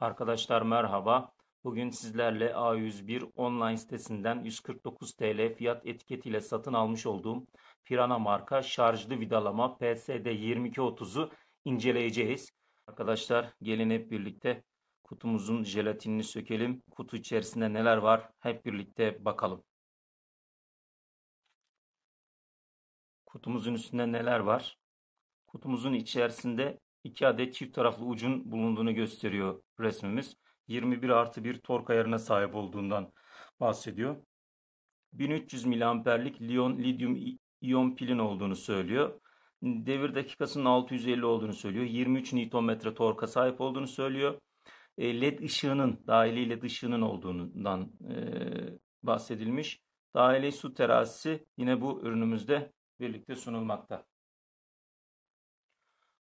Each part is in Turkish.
Arkadaşlar merhaba. Bugün sizlerle A101 online sitesinden 149 TL fiyat etiketiyle satın almış olduğum Pirana marka şarjlı vidalama PSD 2230'u inceleyeceğiz. Arkadaşlar gelin hep birlikte kutumuzun jelatinini sökelim. Kutu içerisinde neler var hep birlikte bakalım. Kutumuzun üstünde neler var? Kutumuzun içerisinde 2 adet çift taraflı ucun bulunduğunu gösteriyor resmimiz. 21 artı 1 tork ayarına sahip olduğundan bahsediyor. 1300 miliamperlik Lion lityum iyon pilin olduğunu söylüyor. Devir dakikasının 650 olduğunu söylüyor. 23 Nm torka sahip olduğunu söylüyor. E, LED ışığının, dahili LED ışığının olduğundan e, bahsedilmiş. Dahili su terazisi yine bu ürünümüzde birlikte sunulmakta.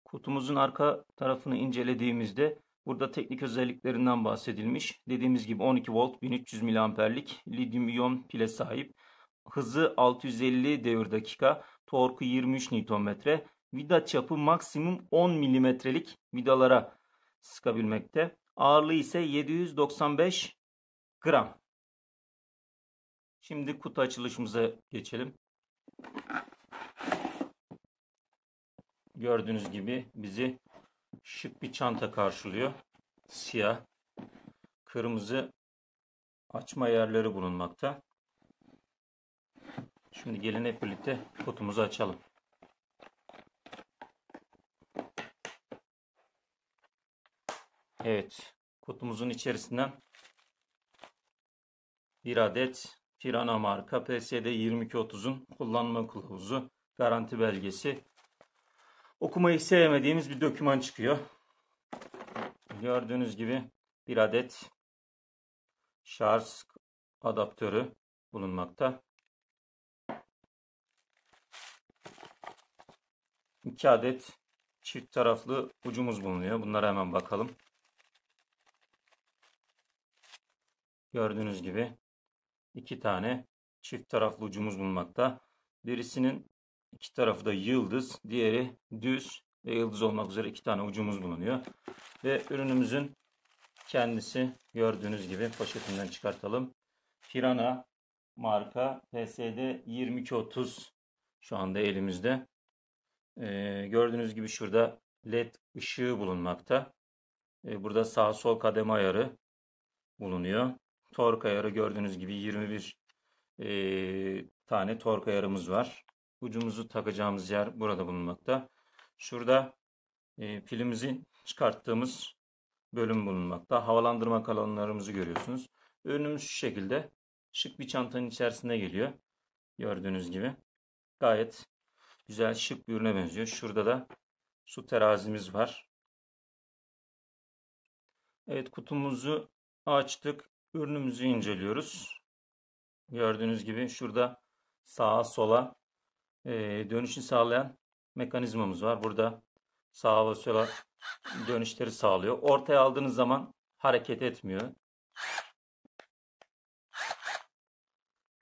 Kutumuzun arka tarafını incelediğimizde burada teknik özelliklerinden bahsedilmiş. Dediğimiz gibi 12 volt 1300 miliamperlik lityum iyon pile sahip. Hızı 650 devir dakika, torku 23 Nm, vida çapı maksimum 10 milimetrelik vidalara sıkabilmekte. Ağırlığı ise 795 gram. Şimdi kutu açılışımıza geçelim. Gördüğünüz gibi bizi şık bir çanta karşılıyor. Siyah. Kırmızı açma yerleri bulunmakta. Şimdi gelin hep birlikte kutumuzu açalım. Evet. Kutumuzun içerisinden bir adet Pirana marka PSD 2230'un kullanma kılavuzu, garanti belgesi okumayı sevmediğimiz bir doküman çıkıyor. Gördüğünüz gibi bir adet şarj adaptörü bulunmakta. İki adet çift taraflı ucumuz bulunuyor. Bunlara hemen bakalım. Gördüğünüz gibi iki tane çift taraflı ucumuz bulunmakta. Birisinin İki tarafı da yıldız, diğeri düz ve yıldız olmak üzere iki tane ucumuz bulunuyor. Ve ürünümüzün kendisi gördüğünüz gibi poşetinden çıkartalım. Pirana marka PSD 2230 şu anda elimizde. Ee, gördüğünüz gibi şurada led ışığı bulunmakta. Ee, burada sağ sol kademe ayarı bulunuyor. Tork ayarı gördüğünüz gibi 21 e, ee, tane tork ayarımız var ucumuzu takacağımız yer burada bulunmakta. Şurada e, pilimizi çıkarttığımız bölüm bulunmakta. Havalandırma kalanlarımızı görüyorsunuz. Ürünümüz şu şekilde. Şık bir çantanın içerisinde geliyor. Gördüğünüz gibi. Gayet güzel şık bir ürüne benziyor. Şurada da su terazimiz var. Evet kutumuzu açtık. Ürünümüzü inceliyoruz. Gördüğünüz gibi şurada sağa sola e, dönüşü sağlayan mekanizmamız var. Burada sağa ve sola dönüşleri sağlıyor. Ortaya aldığınız zaman hareket etmiyor.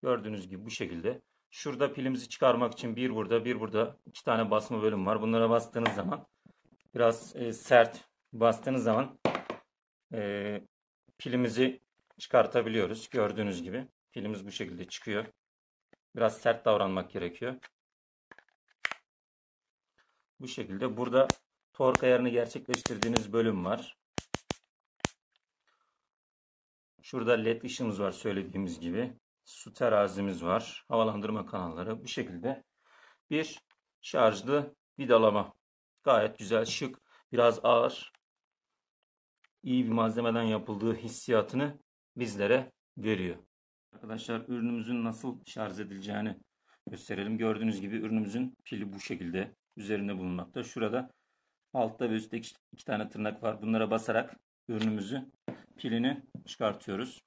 Gördüğünüz gibi bu şekilde. Şurada pilimizi çıkarmak için bir burada bir burada iki tane basma bölüm var. Bunlara bastığınız zaman biraz e, sert bastığınız zaman e, pilimizi çıkartabiliyoruz. Gördüğünüz gibi pilimiz bu şekilde çıkıyor. Biraz sert davranmak gerekiyor. Bu şekilde burada tork ayarını gerçekleştirdiğiniz bölüm var. Şurada led ışığımız var söylediğimiz gibi. Su terazimiz var. Havalandırma kanalları bu şekilde. Bir şarjlı vidalama. Gayet güzel, şık, biraz ağır. İyi bir malzemeden yapıldığı hissiyatını bizlere veriyor. Arkadaşlar ürünümüzün nasıl şarj edileceğini gösterelim. Gördüğünüz gibi ürünümüzün pili bu şekilde üzerinde bulunmakta. Şurada altta ve üstte iki, tane tırnak var. Bunlara basarak ürünümüzü pilini çıkartıyoruz.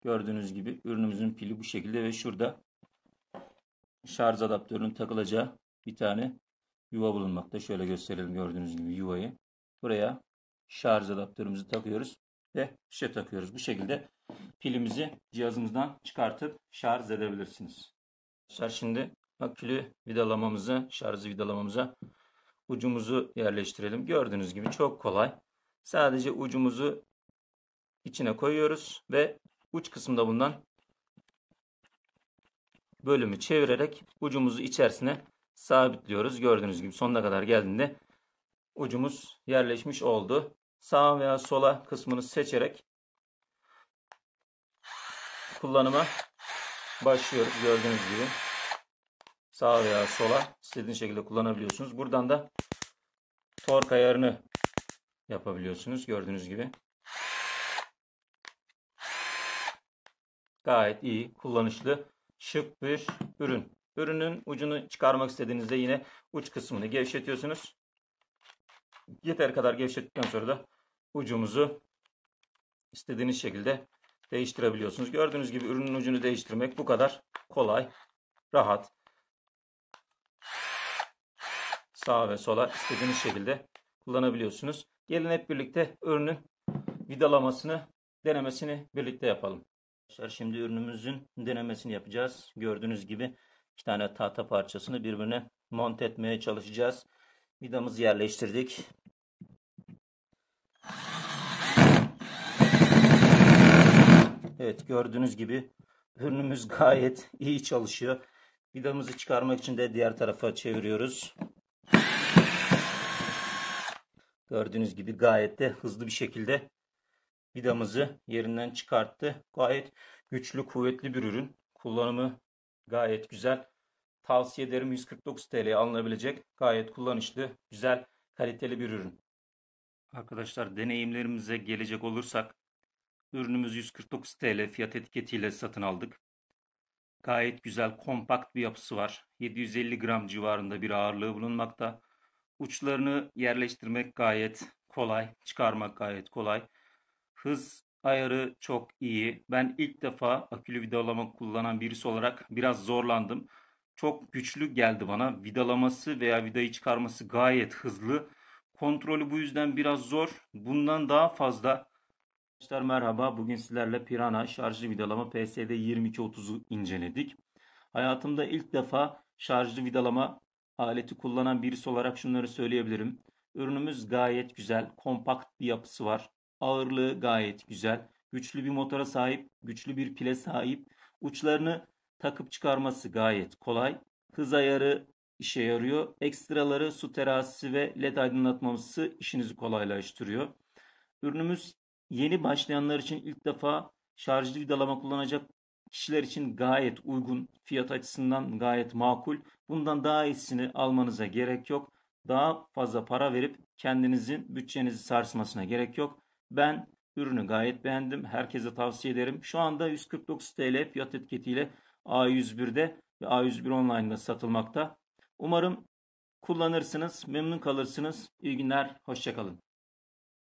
Gördüğünüz gibi ürünümüzün pili bu şekilde ve şurada şarj adaptörünün takılacağı bir tane yuva bulunmakta. Şöyle gösterelim gördüğünüz gibi yuvayı. Buraya şarj adaptörümüzü takıyoruz ve fişe takıyoruz. Bu şekilde pilimizi cihazımızdan çıkartıp şarj edebilirsiniz. Şimdi akülü vidalamamızı, şarjı vidalamamıza ucumuzu yerleştirelim. Gördüğünüz gibi çok kolay. Sadece ucumuzu içine koyuyoruz ve uç kısmında bulunan bölümü çevirerek ucumuzu içerisine sabitliyoruz. Gördüğünüz gibi sonuna kadar geldiğinde ucumuz yerleşmiş oldu. Sağ veya sola kısmını seçerek kullanıma başlıyoruz gördüğünüz gibi. Sağa veya sola istediğiniz şekilde kullanabiliyorsunuz. Buradan da tork ayarını yapabiliyorsunuz. Gördüğünüz gibi. Gayet iyi, kullanışlı, şık bir ürün. Ürünün ucunu çıkarmak istediğinizde yine uç kısmını gevşetiyorsunuz. Yeter kadar gevşettikten sonra da ucumuzu istediğiniz şekilde değiştirebiliyorsunuz. Gördüğünüz gibi ürünün ucunu değiştirmek bu kadar kolay, rahat sağa ve sola istediğiniz şekilde kullanabiliyorsunuz. Gelin hep birlikte ürünün vidalamasını, denemesini birlikte yapalım. Arkadaşlar şimdi ürünümüzün denemesini yapacağız. Gördüğünüz gibi iki tane tahta parçasını birbirine mont etmeye çalışacağız. Vidamızı yerleştirdik. Evet gördüğünüz gibi ürünümüz gayet iyi çalışıyor. Vidamızı çıkarmak için de diğer tarafa çeviriyoruz. Gördüğünüz gibi gayet de hızlı bir şekilde vidamızı yerinden çıkarttı. Gayet güçlü, kuvvetli bir ürün. Kullanımı gayet güzel. Tavsiye ederim 149 TL'ye alınabilecek gayet kullanışlı, güzel, kaliteli bir ürün. Arkadaşlar deneyimlerimize gelecek olursak ürünümüz 149 TL fiyat etiketiyle satın aldık. Gayet güzel, kompakt bir yapısı var. 750 gram civarında bir ağırlığı bulunmakta. Uçlarını yerleştirmek gayet kolay, çıkarmak gayet kolay. Hız ayarı çok iyi. Ben ilk defa akülü vidalama kullanan birisi olarak biraz zorlandım. Çok güçlü geldi bana. Vidalaması veya vidayı çıkarması gayet hızlı. Kontrolü bu yüzden biraz zor. Bundan daha fazla Arkadaşlar merhaba. Bugün sizlerle Pirana şarjlı vidalama PSD 2230'u inceledik. Hayatımda ilk defa şarjlı vidalama aleti kullanan birisi olarak şunları söyleyebilirim. Ürünümüz gayet güzel, kompakt bir yapısı var. Ağırlığı gayet güzel. Güçlü bir motora sahip, güçlü bir pile sahip. Uçlarını takıp çıkarması gayet kolay. Hız ayarı işe yarıyor. Ekstraları su terazisi ve led aydınlatması işinizi kolaylaştırıyor. Ürünümüz yeni başlayanlar için ilk defa şarjlı vidalama kullanacak kişiler için gayet uygun, fiyat açısından gayet makul. Bundan daha iyisini almanıza gerek yok. Daha fazla para verip kendinizin bütçenizi sarsmasına gerek yok. Ben ürünü gayet beğendim. Herkese tavsiye ederim. Şu anda 149 TL fiyat etiketiyle A101'de ve A101 online'da satılmakta. Umarım kullanırsınız, memnun kalırsınız. İyi günler, hoşçakalın.